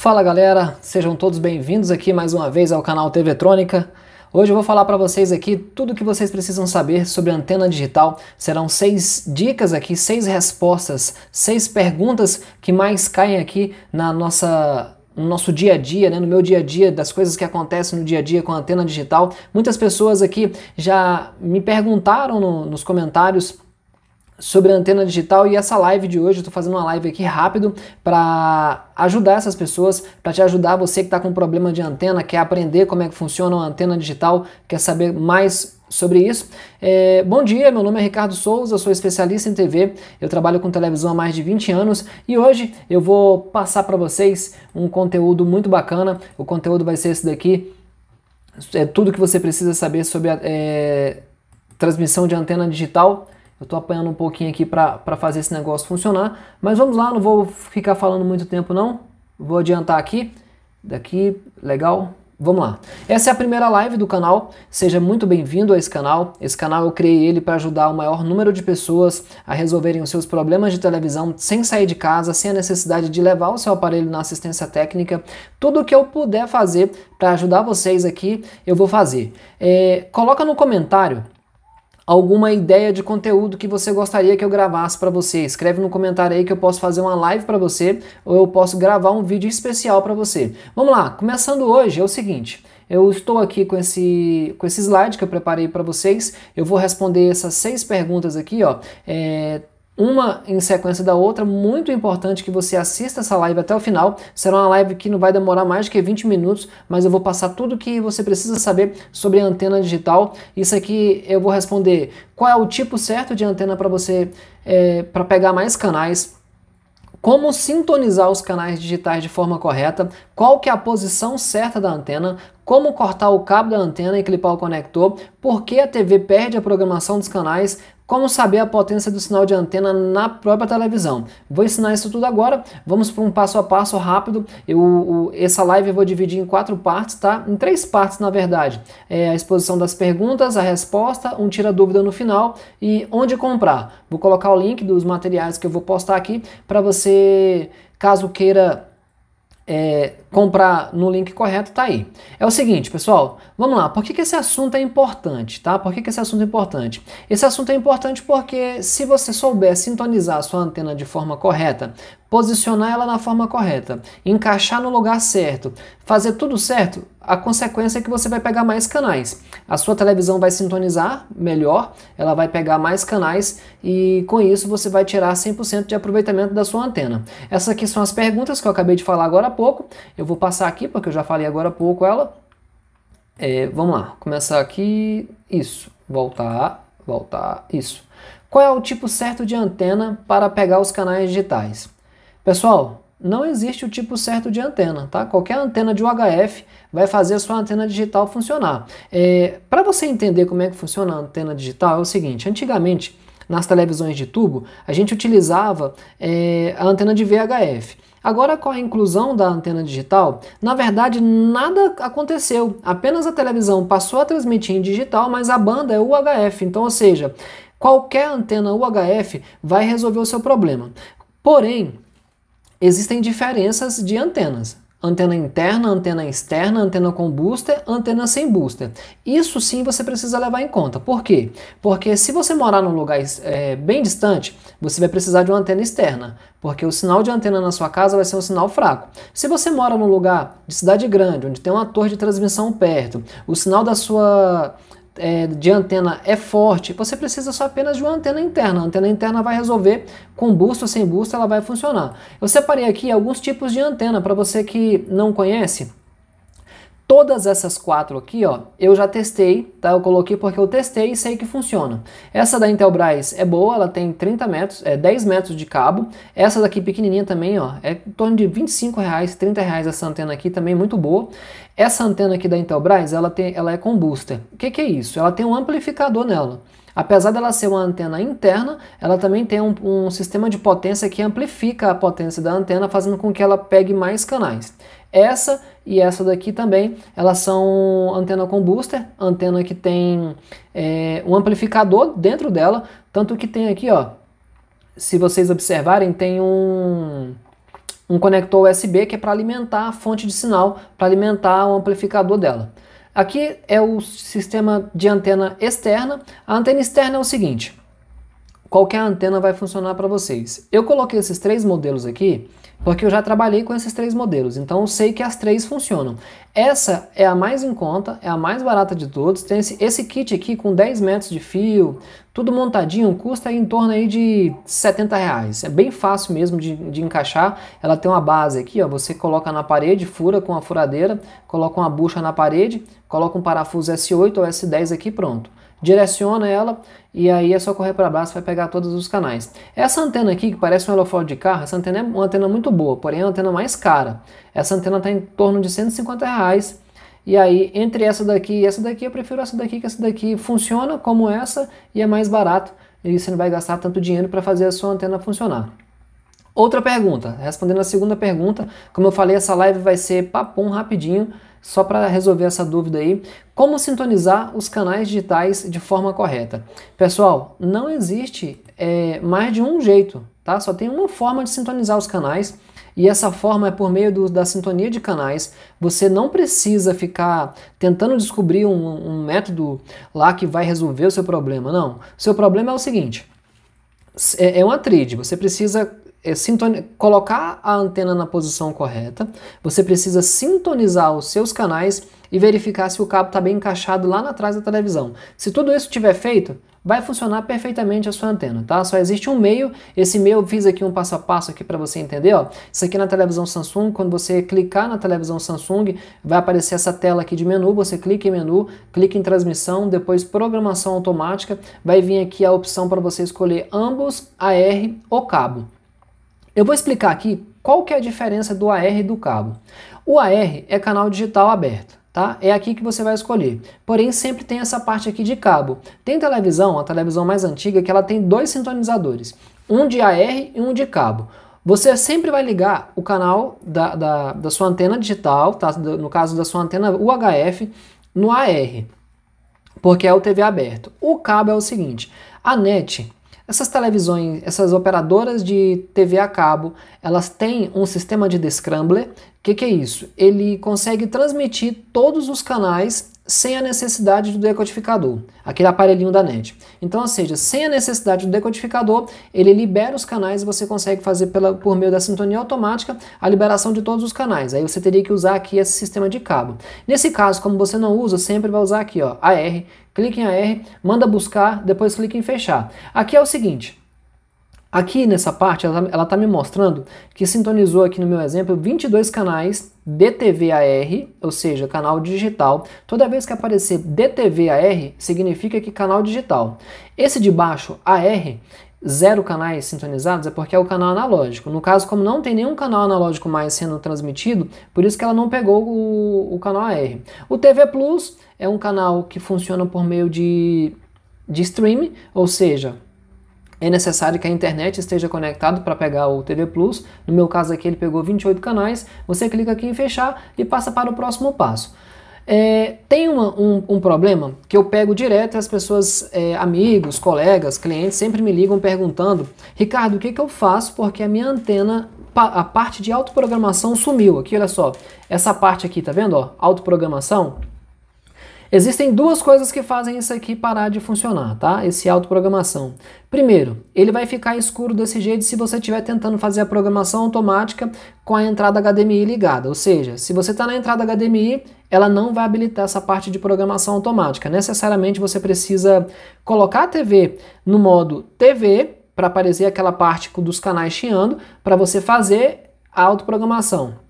Fala galera, sejam todos bem-vindos aqui mais uma vez ao canal TV Trônica. Hoje eu vou falar para vocês aqui tudo o que vocês precisam saber sobre antena digital. Serão seis dicas aqui, seis respostas, seis perguntas que mais caem aqui na nossa no nosso dia a dia, né, no meu dia a dia, das coisas que acontecem no dia a dia com a antena digital. Muitas pessoas aqui já me perguntaram no, nos comentários sobre a antena digital e essa live de hoje, eu tô fazendo uma live aqui rápido para ajudar essas pessoas, para te ajudar você que está com problema de antena, quer aprender como é que funciona uma antena digital, quer saber mais sobre isso. É, bom dia, meu nome é Ricardo Souza, eu sou especialista em TV, eu trabalho com televisão há mais de 20 anos e hoje eu vou passar para vocês um conteúdo muito bacana. O conteúdo vai ser esse daqui. É tudo que você precisa saber sobre a, é, transmissão de antena digital eu estou apanhando um pouquinho aqui para fazer esse negócio funcionar. Mas vamos lá, não vou ficar falando muito tempo não. Vou adiantar aqui. Daqui, legal. Vamos lá. Essa é a primeira live do canal. Seja muito bem-vindo a esse canal. Esse canal eu criei ele para ajudar o maior número de pessoas a resolverem os seus problemas de televisão sem sair de casa, sem a necessidade de levar o seu aparelho na assistência técnica. Tudo o que eu puder fazer para ajudar vocês aqui, eu vou fazer. É, coloca no comentário alguma ideia de conteúdo que você gostaria que eu gravasse para você. Escreve no comentário aí que eu posso fazer uma live para você ou eu posso gravar um vídeo especial para você. Vamos lá, começando hoje é o seguinte. Eu estou aqui com esse, com esse slide que eu preparei para vocês. Eu vou responder essas seis perguntas aqui, ó. É, uma em sequência da outra. Muito importante que você assista essa live até o final. Será uma live que não vai demorar mais do que 20 minutos, mas eu vou passar tudo que você precisa saber sobre a antena digital. Isso aqui eu vou responder qual é o tipo certo de antena para você é, para pegar mais canais. Como sintonizar os canais digitais de forma correta, qual que é a posição certa da antena, como cortar o cabo da antena e clipar o conector, por que a TV perde a programação dos canais, como saber a potência do sinal de antena na própria televisão. Vou ensinar isso tudo agora, vamos para um passo a passo rápido. Eu, o, essa live eu vou dividir em quatro partes, tá? Em três partes, na verdade. É a exposição das perguntas, a resposta, um tira dúvida no final e onde comprar. Vou colocar o link dos materiais que eu vou postar aqui para você, caso queira é, comprar no link correto, tá aí. É o seguinte, pessoal, vamos lá. Por que, que esse assunto é importante, tá? Por que, que esse assunto é importante? Esse assunto é importante porque se você souber sintonizar a sua antena de forma correta posicionar ela na forma correta, encaixar no lugar certo, fazer tudo certo, a consequência é que você vai pegar mais canais. A sua televisão vai sintonizar melhor, ela vai pegar mais canais e com isso você vai tirar 100% de aproveitamento da sua antena. Essas aqui são as perguntas que eu acabei de falar agora há pouco. Eu vou passar aqui porque eu já falei agora há pouco ela. É, vamos lá, começar aqui. Isso, voltar, voltar, isso. Qual é o tipo certo de antena para pegar os canais digitais? Pessoal, não existe o tipo certo de antena, tá? Qualquer antena de UHF vai fazer a sua antena digital funcionar. É, Para você entender como é que funciona a antena digital, é o seguinte: antigamente, nas televisões de tubo, a gente utilizava é, a antena de VHF. Agora, com a inclusão da antena digital, na verdade nada aconteceu. Apenas a televisão passou a transmitir em digital, mas a banda é UHF. Então, ou seja, qualquer antena UHF vai resolver o seu problema. Porém, Existem diferenças de antenas. Antena interna, antena externa, antena com booster, antena sem booster. Isso sim você precisa levar em conta. Por quê? Porque se você morar num lugar é, bem distante, você vai precisar de uma antena externa, porque o sinal de antena na sua casa vai ser um sinal fraco. Se você mora num lugar de cidade grande, onde tem uma torre de transmissão perto, o sinal da sua é, de antena é forte, você precisa só apenas de uma antena interna. A antena interna vai resolver com busto ou sem busto, ela vai funcionar. Eu separei aqui alguns tipos de antena para você que não conhece. Todas essas quatro aqui, ó, eu já testei, tá? Eu coloquei porque eu testei e sei que funciona. Essa da Intelbras é boa, ela tem 30 metros, é 10 metros de cabo. Essa daqui pequenininha também, ó, é em torno de 25 reais, 30 reais essa antena aqui também muito boa. Essa antena aqui da Intelbras, ela tem, ela é com booster. O que, que é isso? Ela tem um amplificador nela. Apesar dela ser uma antena interna, ela também tem um, um sistema de potência que amplifica a potência da antena, fazendo com que ela pegue mais canais. Essa e essa daqui também, elas são antena com booster, antena que tem é, um amplificador dentro dela, tanto que tem aqui, ó, se vocês observarem, tem um, um conector USB que é para alimentar a fonte de sinal, para alimentar o amplificador dela. Aqui é o sistema de antena externa. A antena externa é o seguinte, qualquer antena vai funcionar para vocês. Eu coloquei esses três modelos aqui porque eu já trabalhei com esses três modelos, então eu sei que as três funcionam. Essa é a mais em conta, é a mais barata de todos, tem esse, esse kit aqui com 10 metros de fio, tudo montadinho, custa em torno aí de 70 reais, é bem fácil mesmo de, de encaixar, ela tem uma base aqui, ó, você coloca na parede, fura com a furadeira, coloca uma bucha na parede, coloca um parafuso S8 ou S10 aqui pronto direciona ela e aí é só correr para baixo vai pegar todos os canais. É essa antena aqui, que parece um holofote de carro, essa antena é uma antena muito boa, porém é uma antena mais cara. Essa antena está em torno de 150 reais. E aí, entre essa daqui e essa daqui, eu prefiro essa daqui, que essa daqui funciona como essa e é mais barato. E você não vai gastar tanto dinheiro para fazer a sua antena funcionar. Outra pergunta, respondendo a segunda pergunta, como eu falei, essa live vai ser papum rapidinho só para resolver essa dúvida aí, como sintonizar os canais digitais de forma correta. Pessoal, não existe é, mais de um jeito, tá? Só tem uma forma de sintonizar os canais. E essa forma é por meio do, da sintonia de canais. Você não precisa ficar tentando descobrir um, um método lá que vai resolver o seu problema. Não. Seu problema é o seguinte: é, é, uma tríade. Você precisa é, colocar a antena na posição correta, você precisa sintonizar os seus canais e verificar se o cabo está bem encaixado lá atrás da televisão. Se tudo isso estiver feito, vai funcionar perfeitamente a sua antena, tá? Só existe um meio, esse meio eu fiz aqui um passo a passo aqui para você entender, ó. Isso aqui na televisão Samsung, quando você clicar na televisão Samsung, vai aparecer essa tela aqui de menu, você clica em menu, clica em transmissão, depois programação automática, vai vir aqui a opção para você escolher ambos, AR ou cabo. Eu vou explicar aqui qual que é a diferença do AR e do cabo. O AR é canal digital aberto. Tá? É aqui que você vai escolher. Porém, sempre tem essa parte aqui de cabo. Tem televisão, a televisão mais antiga, que ela tem dois sintonizadores, um de AR e um de cabo. Você sempre vai ligar o canal da, da, da sua antena digital, tá? no caso da sua antena UHF, no AR, porque é o TV aberto. O cabo é o seguinte, a NET, essas televisões, essas operadoras de TV a cabo, elas têm um sistema de descrambler. O que, que é isso? Ele consegue transmitir todos os canais sem a necessidade do decodificador, aquele aparelhinho da NET. Então, ou seja, sem a necessidade do decodificador, ele libera os canais e você consegue fazer pela, por meio da sintonia automática a liberação de todos os canais. Aí você teria que usar aqui esse sistema de cabo. Nesse caso, como você não usa, sempre vai usar aqui, ó, AR, clique em AR, manda buscar, depois clique em fechar. Aqui é o seguinte, Aqui nessa parte, ela está tá me mostrando que sintonizou aqui no meu exemplo 22 canais DTVAR, ou seja, canal digital. Toda vez que aparecer DTVAR, significa que canal digital. Esse de baixo, AR, zero canais sintonizados, é porque é o canal analógico. No caso, como não tem nenhum canal analógico mais sendo transmitido, por isso que ela não pegou o, o canal AR. O TV Plus é um canal que funciona por meio de, de streaming, ou seja, é necessário que a internet esteja conectado para pegar o TV Plus. No meu caso aqui ele pegou 28 canais. Você clica aqui em fechar e passa para o próximo passo. É, tem uma, um, um, problema que eu pego direto e as pessoas, é, amigos, colegas, clientes, sempre me ligam perguntando: Ricardo, o que, que eu faço? Porque a minha antena, a parte de autoprogramação sumiu. Aqui, olha só, essa parte aqui, tá vendo? Ó, autoprogramação Existem duas coisas que fazem isso aqui parar de funcionar, tá? Esse autoprogramação. Primeiro, ele vai ficar escuro desse jeito se você estiver tentando fazer a programação automática com a entrada HDMI ligada. Ou seja, se você está na entrada HDMI, ela não vai habilitar essa parte de programação automática. Necessariamente você precisa colocar a TV no modo TV para aparecer aquela parte dos canais chiando para você fazer a autoprogramação.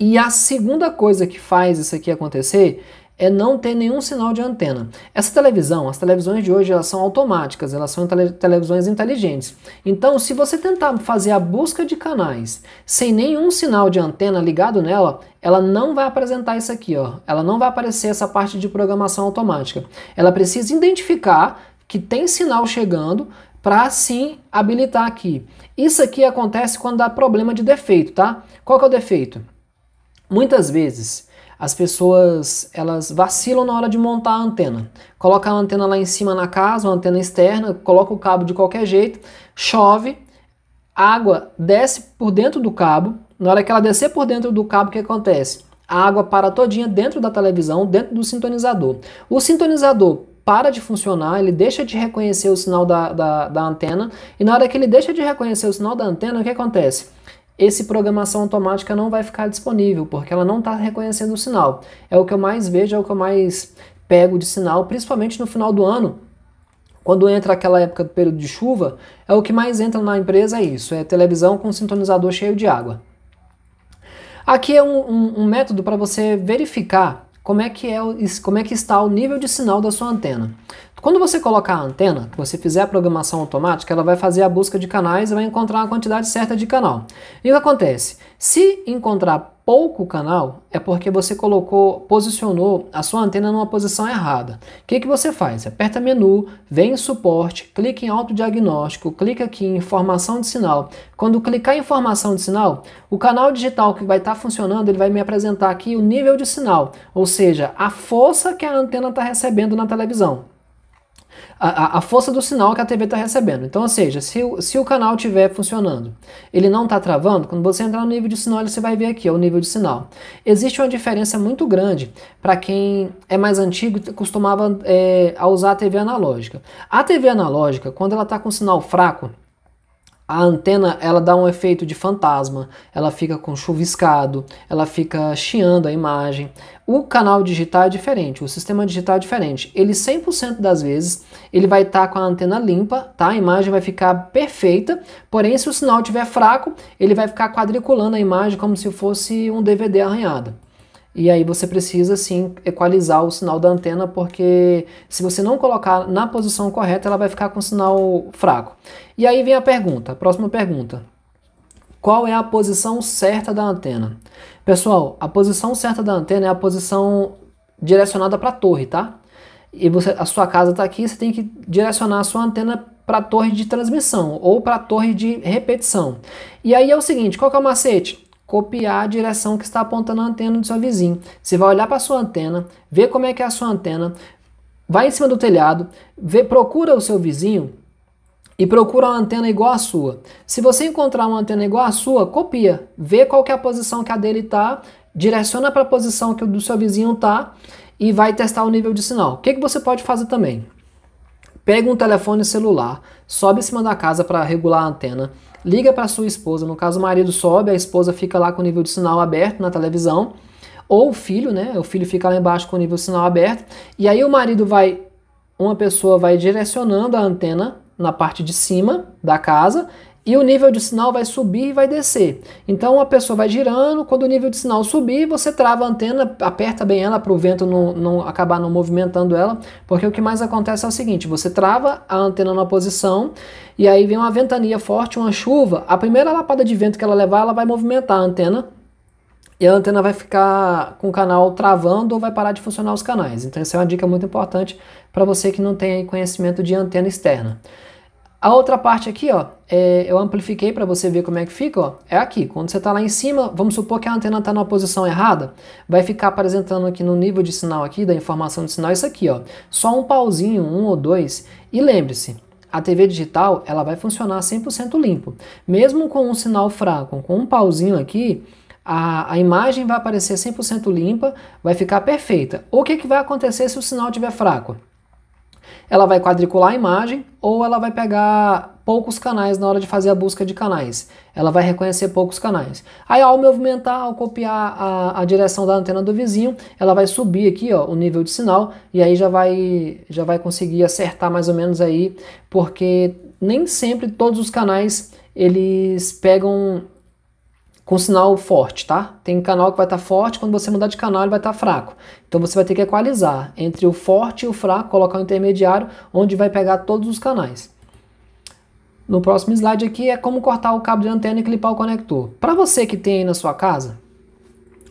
E a segunda coisa que faz isso aqui acontecer é não ter nenhum sinal de antena. Essa televisão, as televisões de hoje, elas são automáticas, elas são tele televisões inteligentes. Então, se você tentar fazer a busca de canais sem nenhum sinal de antena ligado nela, ela não vai apresentar isso aqui, ó. Ela não vai aparecer essa parte de programação automática. Ela precisa identificar que tem sinal chegando para sim habilitar aqui. Isso aqui acontece quando dá problema de defeito, tá? Qual que é o defeito? Muitas vezes as pessoas elas vacilam na hora de montar a antena. Coloca a antena lá em cima na casa, uma antena externa, coloca o cabo de qualquer jeito, chove, água desce por dentro do cabo. Na hora que ela descer por dentro do cabo, o que acontece? A água para todinha dentro da televisão, dentro do sintonizador. O sintonizador para de funcionar, ele deixa de reconhecer o sinal da, da, da antena, e na hora que ele deixa de reconhecer o sinal da antena, o que acontece? esse programação automática não vai ficar disponível, porque ela não está reconhecendo o sinal. É o que eu mais vejo, é o que eu mais pego de sinal, principalmente no final do ano, quando entra aquela época do período de chuva, é o que mais entra na empresa é isso, é televisão com sintonizador cheio de água. Aqui é um, um, um método para você verificar como é, que é, como é que está o nível de sinal da sua antena. Quando você colocar a antena, você fizer a programação automática, ela vai fazer a busca de canais e vai encontrar a quantidade certa de canal. E o que acontece? Se encontrar pouco canal, é porque você colocou, posicionou a sua antena numa posição errada. O que, que você faz? Aperta menu, vem em suporte, clica em autodiagnóstico, clica aqui em informação de sinal. Quando clicar em informação de sinal, o canal digital que vai estar tá funcionando, ele vai me apresentar aqui o nível de sinal, ou seja, a força que a antena está recebendo na televisão. A, a, a, força do sinal que a TV está recebendo. Então, ou seja, se, se o canal estiver funcionando, ele não está travando, quando você entrar no nível de sinal, você vai ver aqui, é o nível de sinal. Existe uma diferença muito grande para quem é mais antigo e costumava é, a usar a TV analógica. A TV analógica, quando ela está com sinal fraco, a antena ela dá um efeito de fantasma, ela fica com chuviscado, ela fica chiando a imagem. O canal digital é diferente, o sistema digital é diferente. Ele 100% das vezes ele vai estar tá com a antena limpa, tá? A imagem vai ficar perfeita. Porém, se o sinal estiver fraco, ele vai ficar quadriculando a imagem como se fosse um DVD arranhado. E aí você precisa sim equalizar o sinal da antena, porque se você não colocar na posição correta, ela vai ficar com sinal fraco. E aí vem a pergunta, a próxima pergunta. Qual é a posição certa da antena? Pessoal, a posição certa da antena é a posição direcionada para a torre, tá? E você, a sua casa está aqui, você tem que direcionar a sua antena para a torre de transmissão ou para a torre de repetição. E aí é o seguinte, qual é o macete? copiar a direção que está apontando a antena do seu vizinho. Você vai olhar para a sua antena, ver como é que é a sua antena, vai em cima do telhado, vê, procura o seu vizinho e procura uma antena igual à sua. Se você encontrar uma antena igual à sua, copia, vê qual que é a posição que a dele está, direciona para a posição que o do seu vizinho está e vai testar o nível de sinal. O que, que você pode fazer também? Pega um telefone celular, sobe em cima da casa para regular a antena, liga para sua esposa. No caso, o marido sobe, a esposa fica lá com o nível de sinal aberto na televisão, ou o filho, né? O filho fica lá embaixo com o nível de sinal aberto, e aí o marido vai, uma pessoa vai direcionando a antena na parte de cima da casa e o nível de sinal vai subir e vai descer. Então a pessoa vai girando, quando o nível de sinal subir, você trava a antena, aperta bem ela para o vento não, não, acabar não movimentando ela, porque o que mais acontece é o seguinte: você trava a antena na posição e aí vem uma ventania forte, uma chuva. A primeira lapada de vento que ela levar, ela vai movimentar a antena. E a antena vai ficar com o canal travando ou vai parar de funcionar os canais. Então, essa é uma dica muito importante para você que não tem conhecimento de antena externa. A outra parte aqui, ó, é, eu amplifiquei para você ver como é que fica, ó, é aqui. Quando você está lá em cima, vamos supor que a antena está na posição errada, vai ficar apresentando aqui no nível de sinal aqui, da informação de sinal, isso aqui, ó. Só um pauzinho, um ou dois. E lembre-se, a TV digital ela vai funcionar 100% limpo. Mesmo com um sinal fraco, com um pauzinho aqui, a, a imagem vai aparecer 100% limpa, vai ficar perfeita. O que, que vai acontecer se o sinal estiver fraco? Ela vai quadricular a imagem ou ela vai pegar poucos canais na hora de fazer a busca de canais. Ela vai reconhecer poucos canais. Aí ao movimentar, ao copiar a, a direção da antena do vizinho, ela vai subir aqui ó, o nível de sinal e aí já vai, já vai conseguir acertar mais ou menos aí, porque nem sempre todos os canais eles pegam com sinal forte, tá? Tem um canal que vai estar tá forte, quando você mudar de canal ele vai estar tá fraco. Então você vai ter que equalizar entre o forte e o fraco, colocar um intermediário onde vai pegar todos os canais. No próximo slide aqui é como cortar o cabo de antena e clipar o conector. Para você que tem aí na sua casa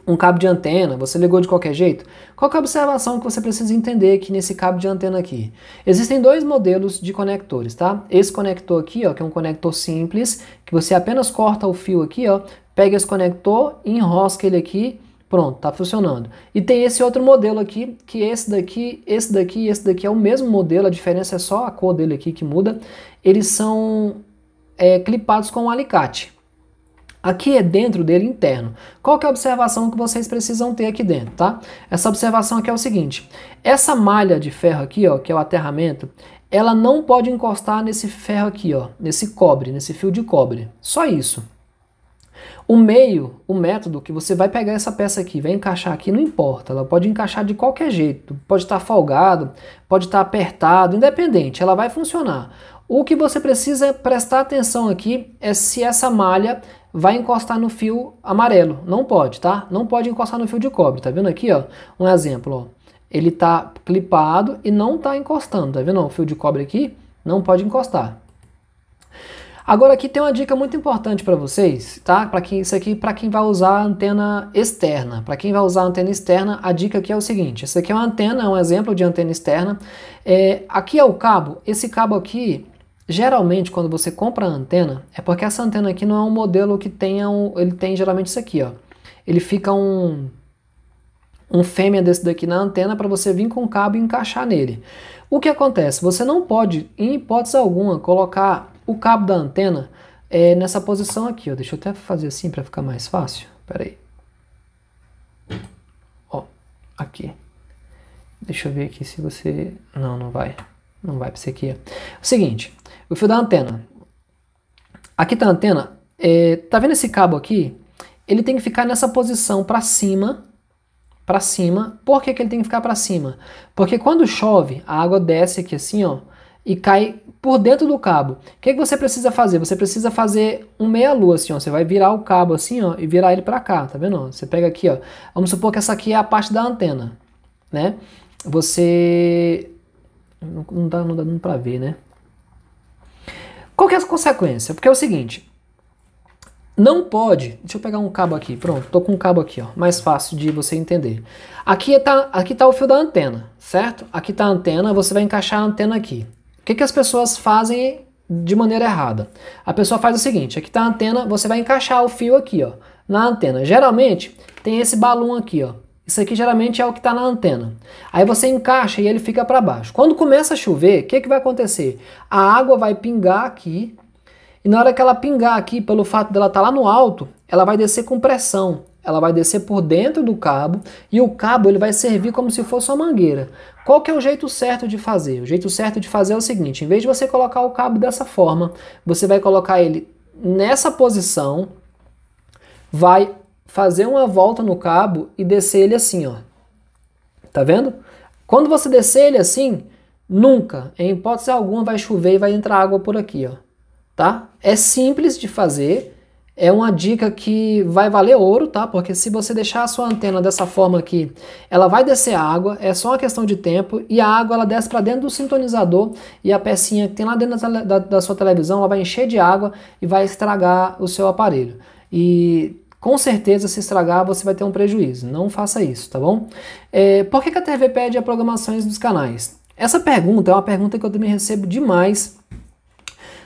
um cabo de antena, você ligou de qualquer jeito, qual é a observação que você precisa entender aqui nesse cabo de antena aqui? Existem dois modelos de conectores, tá? Esse conector aqui, ó, que é um conector simples, que você apenas corta o fio aqui, ó, Pega esse conector, enrosca ele aqui, pronto, tá funcionando. E tem esse outro modelo aqui, que esse daqui, esse daqui, esse daqui é o mesmo modelo, a diferença é só a cor dele aqui que muda. Eles são é, clipados com um alicate. Aqui é dentro dele interno. Qual que é a observação que vocês precisam ter aqui dentro, tá? Essa observação aqui é o seguinte: essa malha de ferro aqui, ó, que é o aterramento, ela não pode encostar nesse ferro aqui, ó, nesse cobre, nesse fio de cobre. Só isso. O meio, o método que você vai pegar essa peça aqui, vai encaixar aqui, não importa. Ela pode encaixar de qualquer jeito. Pode estar tá folgado, pode estar tá apertado, independente. Ela vai funcionar. O que você precisa prestar atenção aqui é se essa malha vai encostar no fio amarelo. Não pode, tá? Não pode encostar no fio de cobre. Tá vendo aqui, ó? Um exemplo, ó. Ele tá clipado e não tá encostando, tá vendo? O fio de cobre aqui não pode encostar. Agora aqui tem uma dica muito importante para vocês, tá? Para quem isso aqui para quem vai usar antena externa. Para quem vai usar antena externa, a dica aqui é o seguinte: essa aqui é uma antena, é um exemplo de antena externa. É, aqui é o cabo. Esse cabo aqui, geralmente quando você compra a antena, é porque essa antena aqui não é um modelo que tenha um, ele tem geralmente isso aqui, ó. Ele fica um um fêmea desse daqui na antena para você vir com o cabo e encaixar nele. O que acontece? Você não pode, em hipótese alguma, colocar o cabo da antena é nessa posição aqui, ó. Deixa eu até fazer assim para ficar mais fácil. Pera aí. Ó, aqui. Deixa eu ver aqui se você... Não, não vai. Não vai para você aqui. O seguinte, o fio da antena. Aqui tá a antena. É, tá vendo esse cabo aqui? Ele tem que ficar nessa posição para cima, para cima. Por que, que ele tem que ficar para cima? Porque quando chove, a água desce aqui assim, ó e cai por dentro do cabo. O que, que você precisa fazer? Você precisa fazer um meia-lua, assim, ó. Você vai virar o cabo assim, ó, e virar ele para cá, tá vendo? Você pega aqui, ó. Vamos supor que essa aqui é a parte da antena, né? Você... Não, dá, não dá não pra ver, né? Qual que é a consequência? Porque é o seguinte... Não pode... Deixa eu pegar um cabo aqui. Pronto, tô com um cabo aqui, ó. Mais fácil de você entender. Aqui é tá, aqui tá o fio da antena, certo? Aqui tá a antena, você vai encaixar a antena aqui. O que, que as pessoas fazem de maneira errada? A pessoa faz o seguinte: aqui está a antena, você vai encaixar o fio aqui, ó, na antena. Geralmente tem esse balão aqui, ó. Isso aqui geralmente é o que está na antena. Aí você encaixa e ele fica para baixo. Quando começa a chover, o que, que vai acontecer? A água vai pingar aqui. E na hora que ela pingar aqui, pelo fato dela estar tá lá no alto, ela vai descer com pressão ela vai descer por dentro do cabo e o cabo ele vai servir como se fosse uma mangueira. Qual que é o jeito certo de fazer? O jeito certo de fazer é o seguinte, em vez de você colocar o cabo dessa forma, você vai colocar ele nessa posição, vai fazer uma volta no cabo e descer ele assim, ó. Tá vendo? Quando você descer ele assim, nunca, em hipótese alguma, vai chover e vai entrar água por aqui, ó. Tá? É simples de fazer, é uma dica que vai valer ouro, tá? Porque se você deixar a sua antena dessa forma aqui, ela vai descer água, é só uma questão de tempo, e a água ela desce para dentro do sintonizador e a pecinha que tem lá dentro da, da, da sua televisão, ela vai encher de água e vai estragar o seu aparelho. E com certeza, se estragar, você vai ter um prejuízo. Não faça isso, tá bom? É, por que, que a TV pede é a programações dos canais? Essa pergunta é uma pergunta que eu também recebo demais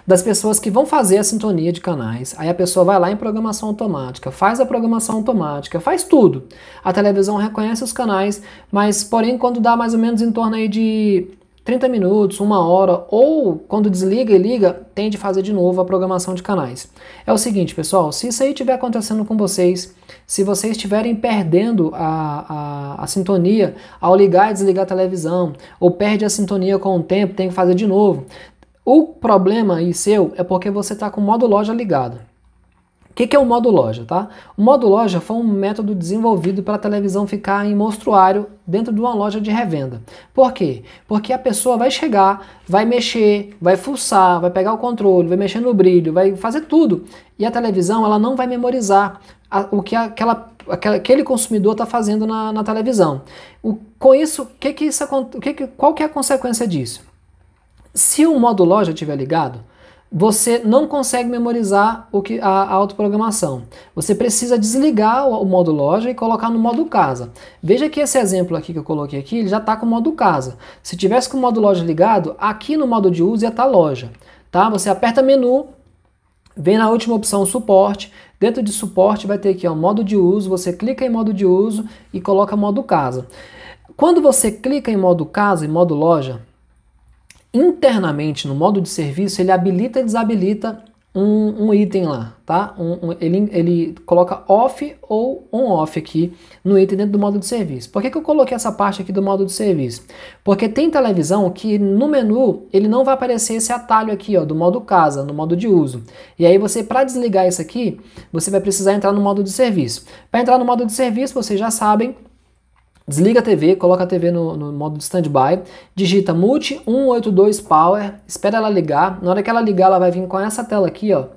das pessoas que vão fazer a sintonia de canais. Aí a pessoa vai lá em programação automática, faz a programação automática, faz tudo. A televisão reconhece os canais, mas porém quando dá mais ou menos em torno aí de 30 minutos, uma hora, ou quando desliga e liga, tem de fazer de novo a programação de canais. É o seguinte, pessoal, se isso aí estiver acontecendo com vocês, se vocês estiverem perdendo a, a, a, sintonia ao ligar e desligar a televisão, ou perde a sintonia com o tempo, tem que fazer de novo, o problema aí seu é porque você está com o modo loja ligado. O que, que, é o modo loja, tá? O modo loja foi um método desenvolvido para a televisão ficar em monstruário dentro de uma loja de revenda. Por quê? Porque a pessoa vai chegar, vai mexer, vai fuçar, vai pegar o controle, vai mexer no brilho, vai fazer tudo. E a televisão, ela não vai memorizar a, o que aquela aquele consumidor está fazendo na, na televisão. O, com isso, que que isso o que que, qual que é a consequência disso? Se o modo loja estiver ligado, você não consegue memorizar o que a, a autoprogramação. Você precisa desligar o, o, modo loja e colocar no modo casa. Veja que esse exemplo aqui que eu coloquei aqui, ele já está com o modo casa. Se tivesse com o modo loja ligado, aqui no modo de uso ia estar tá loja. Tá? Você aperta menu, vem na última opção suporte, dentro de suporte vai ter aqui o modo de uso, você clica em modo de uso e coloca modo casa. Quando você clica em modo casa e modo loja, internamente no modo de serviço, ele habilita e desabilita um, um item lá, tá? Um, um, ele, ele coloca off ou on-off aqui no item dentro do modo de serviço. Por que, que eu coloquei essa parte aqui do modo de serviço? Porque tem televisão que no menu ele não vai aparecer esse atalho aqui, ó, do modo casa, no modo de uso. E aí você, para desligar isso aqui, você vai precisar entrar no modo de serviço. Para entrar no modo de serviço, vocês já sabem, Desliga a TV, coloca a TV no, no modo de standby, digita multi 182 power, espera ela ligar. Na hora que ela ligar, ela vai vir com essa tela aqui, ó.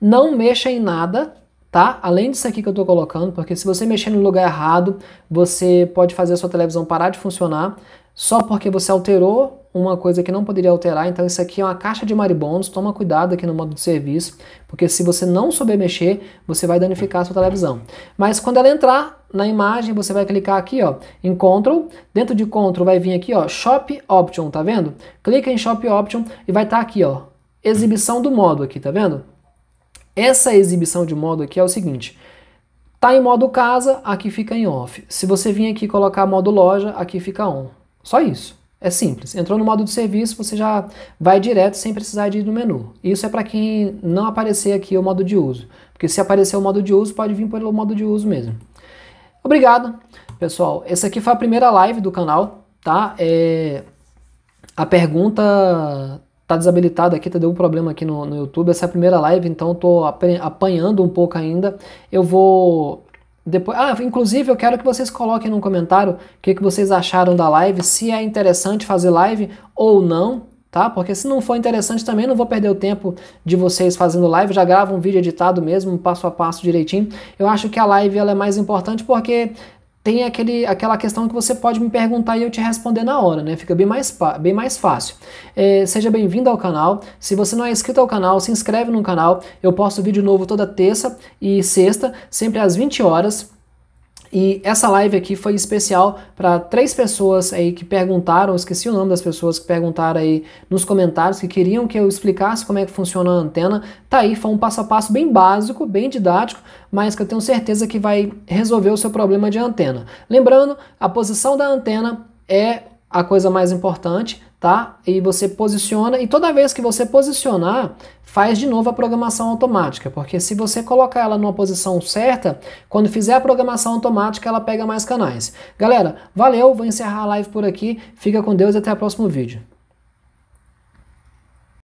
Não mexa em nada, tá? Além disso aqui que eu tô colocando, porque se você mexer no lugar errado, você pode fazer a sua televisão parar de funcionar só porque você alterou uma coisa que não poderia alterar. Então, isso aqui é uma caixa de maribondos. Toma cuidado aqui no modo de serviço, porque se você não souber mexer, você vai danificar a sua televisão. Mas quando ela entrar, na imagem, você vai clicar aqui ó, em Control. Dentro de Control vai vir aqui ó, Shop Option, tá vendo? Clica em Shop Option e vai estar tá aqui ó, exibição do modo aqui, tá vendo? Essa exibição de modo aqui é o seguinte, tá em modo casa, aqui fica em off. Se você vir aqui colocar modo loja, aqui fica on. Só isso. É simples. Entrou no modo de serviço, você já vai direto sem precisar de ir no menu. Isso é para quem não aparecer aqui o modo de uso. Porque se aparecer o modo de uso, pode vir pelo modo de uso mesmo. Obrigado, pessoal. Essa aqui foi a primeira live do canal, tá? É... A pergunta tá desabilitada aqui, tá deu um problema aqui no, no YouTube. Essa é a primeira live, então tô apanhando um pouco ainda. Eu vou depois, ah, inclusive eu quero que vocês coloquem no comentário o que, que vocês acharam da live, se é interessante fazer live ou não, tá? Porque se não for interessante também, não vou perder o tempo de vocês fazendo live, já gravo um vídeo editado mesmo, passo a passo direitinho. Eu acho que a live ela é mais importante porque tem aquele, aquela questão que você pode me perguntar e eu te responder na hora, né? Fica bem mais, bem mais fácil. É, seja bem-vindo ao canal. Se você não é inscrito ao canal, se inscreve no canal. Eu posto vídeo novo toda terça e sexta, sempre às 20 horas. E essa live aqui foi especial para três pessoas aí que perguntaram, esqueci o nome das pessoas que perguntaram aí nos comentários que queriam que eu explicasse como é que funciona a antena. Tá aí, foi um passo a passo bem básico, bem didático, mas que eu tenho certeza que vai resolver o seu problema de antena. Lembrando, a posição da antena é a coisa mais importante tá? E você posiciona e toda vez que você posicionar, faz de novo a programação automática, porque se você colocar ela numa posição certa, quando fizer a programação automática, ela pega mais canais. Galera, valeu, vou encerrar a live por aqui. Fica com Deus e até o próximo vídeo.